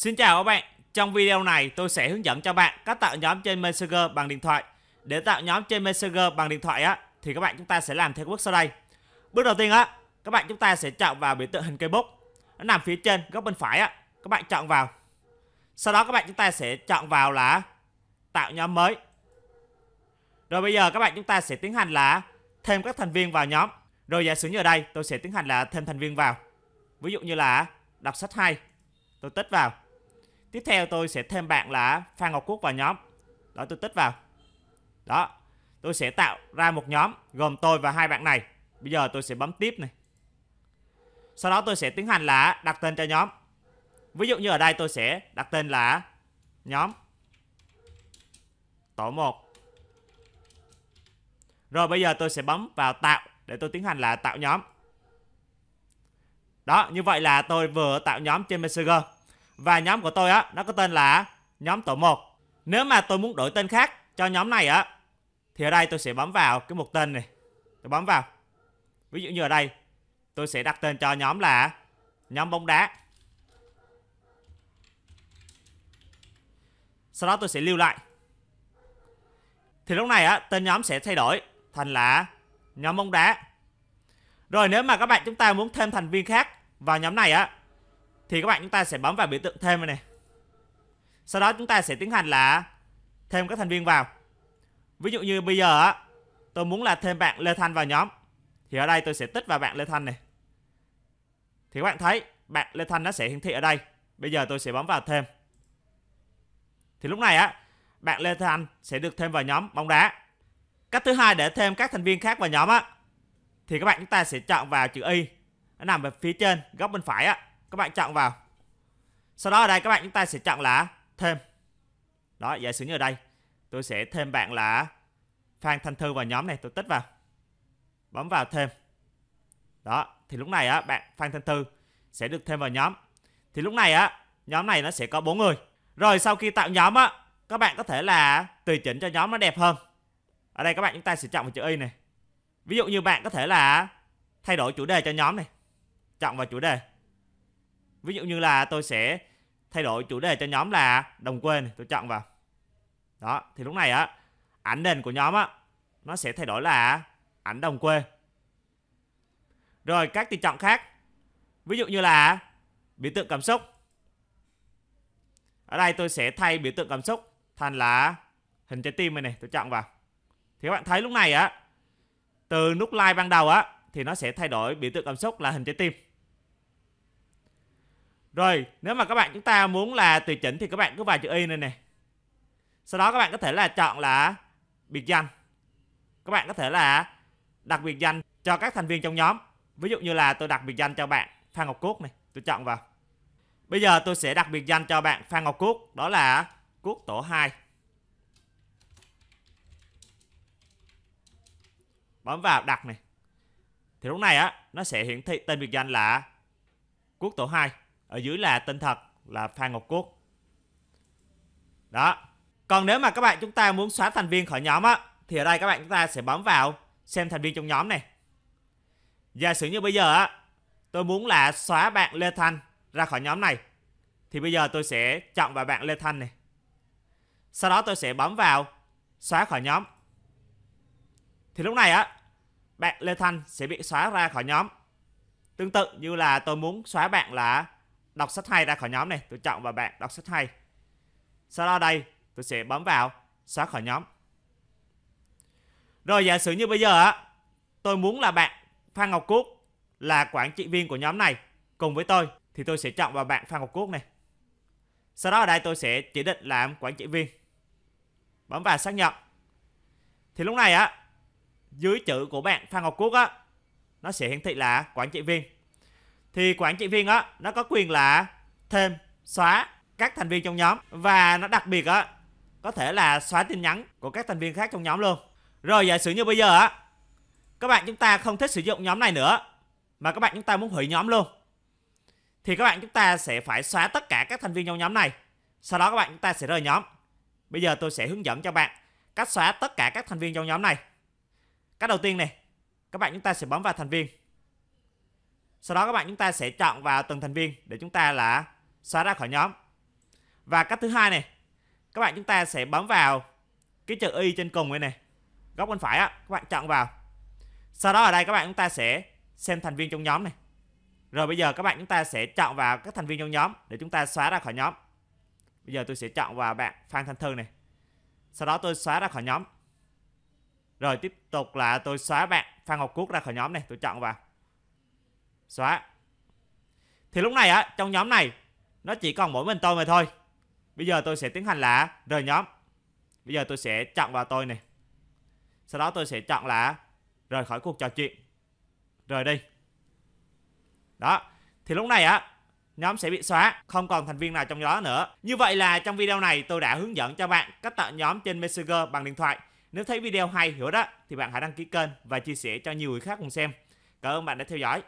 Xin chào các bạn, trong video này tôi sẽ hướng dẫn cho bạn cách tạo nhóm trên Messenger bằng điện thoại. Để tạo nhóm trên Messenger bằng điện thoại á thì các bạn chúng ta sẽ làm theo bước sau đây. Bước đầu tiên á, các bạn chúng ta sẽ chọn vào biểu tượng hình cây bút. Nó nằm phía trên góc bên phải á, các bạn chọn vào. Sau đó các bạn chúng ta sẽ chọn vào là tạo nhóm mới. Rồi bây giờ các bạn chúng ta sẽ tiến hành là thêm các thành viên vào nhóm. Rồi giả sử như ở đây tôi sẽ tiến hành là thêm thành viên vào. Ví dụ như là đọc sách hay. Tôi tích vào. Tiếp theo tôi sẽ thêm bạn là Phan Ngọc Quốc vào nhóm. Đó tôi tích vào. Đó. Tôi sẽ tạo ra một nhóm gồm tôi và hai bạn này. Bây giờ tôi sẽ bấm tiếp này. Sau đó tôi sẽ tiến hành là đặt tên cho nhóm. Ví dụ như ở đây tôi sẽ đặt tên là nhóm tổ 1. Rồi bây giờ tôi sẽ bấm vào tạo để tôi tiến hành là tạo nhóm. Đó, như vậy là tôi vừa tạo nhóm trên Messenger và nhóm của tôi á, nó có tên là nhóm tổ 1. Nếu mà tôi muốn đổi tên khác cho nhóm này á, thì ở đây tôi sẽ bấm vào cái mục tên này. Tôi bấm vào. Ví dụ như ở đây, tôi sẽ đặt tên cho nhóm là nhóm bóng đá. Sau đó tôi sẽ lưu lại. Thì lúc này á, tên nhóm sẽ thay đổi thành là nhóm bóng đá. Rồi nếu mà các bạn chúng ta muốn thêm thành viên khác vào nhóm này á thì các bạn chúng ta sẽ bấm vào biểu tượng thêm này sau đó chúng ta sẽ tiến hành là thêm các thành viên vào ví dụ như bây giờ á tôi muốn là thêm bạn Lê Thanh vào nhóm thì ở đây tôi sẽ tích vào bạn Lê Thanh này thì các bạn thấy bạn Lê Thanh nó sẽ hiển thị ở đây bây giờ tôi sẽ bấm vào thêm thì lúc này á bạn Lê Thanh sẽ được thêm vào nhóm bóng đá cách thứ hai để thêm các thành viên khác vào nhóm á thì các bạn chúng ta sẽ chọn vào chữ y nó nằm ở phía trên góc bên phải á các bạn chọn vào sau đó ở đây các bạn chúng ta sẽ chọn là thêm đó giả sử như ở đây tôi sẽ thêm bạn là phan thanh thư vào nhóm này tôi tích vào bấm vào thêm đó thì lúc này á bạn phan thanh thư sẽ được thêm vào nhóm thì lúc này á nhóm này nó sẽ có bốn người rồi sau khi tạo nhóm á các bạn có thể là tùy chỉnh cho nhóm nó đẹp hơn ở đây các bạn chúng ta sẽ chọn vào chữ y này ví dụ như bạn có thể là thay đổi chủ đề cho nhóm này chọn vào chủ đề ví dụ như là tôi sẽ thay đổi chủ đề cho nhóm là đồng quê tôi chọn vào đó thì lúc này á ảnh nền của nhóm á nó sẽ thay đổi là ảnh đồng quê rồi các tùy chọn khác ví dụ như là biểu tượng cảm xúc ở đây tôi sẽ thay biểu tượng cảm xúc thành là hình trái tim này này tôi chọn vào thì các bạn thấy lúc này á từ nút like ban đầu á thì nó sẽ thay đổi biểu tượng cảm xúc là hình trái tim rồi, nếu mà các bạn chúng ta muốn là tùy chỉnh thì các bạn cứ vào chữ y này nè. Sau đó các bạn có thể là chọn là biệt danh. Các bạn có thể là đặt biệt danh cho các thành viên trong nhóm. Ví dụ như là tôi đặt biệt danh cho bạn Phan Ngọc cúc này, tôi chọn vào. Bây giờ tôi sẽ đặt biệt danh cho bạn Phan Ngọc cúc đó là cúc tổ 2. Bấm vào đặt này. Thì lúc này á, nó sẽ hiển thị tên biệt danh là cúc tổ 2 ở dưới là tên thật là Phan Ngọc Quốc đó còn nếu mà các bạn chúng ta muốn xóa thành viên khỏi nhóm á thì ở đây các bạn chúng ta sẽ bấm vào xem thành viên trong nhóm này giả sử như bây giờ á tôi muốn là xóa bạn Lê Thanh ra khỏi nhóm này thì bây giờ tôi sẽ chọn vào bạn Lê Thanh này sau đó tôi sẽ bấm vào xóa khỏi nhóm thì lúc này á bạn Lê Thanh sẽ bị xóa ra khỏi nhóm tương tự như là tôi muốn xóa bạn là đọc sách hay ra khỏi nhóm này tôi chọn vào bạn đọc sách hay sau đó đây tôi sẽ bấm vào xóa khỏi nhóm rồi giả sử như bây giờ á tôi muốn là bạn Phan Ngọc Quốc là quản trị viên của nhóm này cùng với tôi thì tôi sẽ chọn vào bạn Phan Ngọc Quốc này sau đó ở đây tôi sẽ chỉ định làm quản trị viên bấm vào xác nhận thì lúc này á dưới chữ của bạn Phan Ngọc Quốc á nó sẽ hiển thị là quản trị viên thì quản trị viên á nó có quyền là thêm xóa các thành viên trong nhóm và nó đặc biệt á có thể là xóa tin nhắn của các thành viên khác trong nhóm luôn rồi giả sử như bây giờ á các bạn chúng ta không thích sử dụng nhóm này nữa mà các bạn chúng ta muốn hủy nhóm luôn thì các bạn chúng ta sẽ phải xóa tất cả các thành viên trong nhóm này sau đó các bạn chúng ta sẽ rời nhóm bây giờ tôi sẽ hướng dẫn cho bạn cách xóa tất cả các thành viên trong nhóm này cách đầu tiên này các bạn chúng ta sẽ bấm vào thành viên sau đó các bạn chúng ta sẽ chọn vào từng thành viên để chúng ta là xóa ra khỏi nhóm. Và cách thứ hai này, các bạn chúng ta sẽ bấm vào cái chữ y trên cùng đây này, góc bên phải á, các bạn chọn vào. Sau đó ở đây các bạn chúng ta sẽ xem thành viên trong nhóm này. Rồi bây giờ các bạn chúng ta sẽ chọn vào các thành viên trong nhóm để chúng ta xóa ra khỏi nhóm. Bây giờ tôi sẽ chọn vào bạn Phan Thanh Thư này. Sau đó tôi xóa ra khỏi nhóm. Rồi tiếp tục là tôi xóa bạn Phan Ngọc Quốc ra khỏi nhóm này, tôi chọn vào. Xóa Thì lúc này á trong nhóm này Nó chỉ còn mỗi mình tôi mà thôi Bây giờ tôi sẽ tiến hành là rời nhóm Bây giờ tôi sẽ chọn vào tôi này Sau đó tôi sẽ chọn là Rời khỏi cuộc trò chuyện Rời đi Đó Thì lúc này á nhóm sẽ bị xóa, không còn thành viên nào trong đó nữa. Như vậy là trong video này tôi đã hướng dẫn cho bạn cách tạo nhóm trên Messenger bằng điện thoại. Nếu thấy video hay, hữu ích thì bạn hãy đăng ký kênh và chia sẻ cho nhiều người khác cùng xem. Cảm ơn bạn đã theo dõi.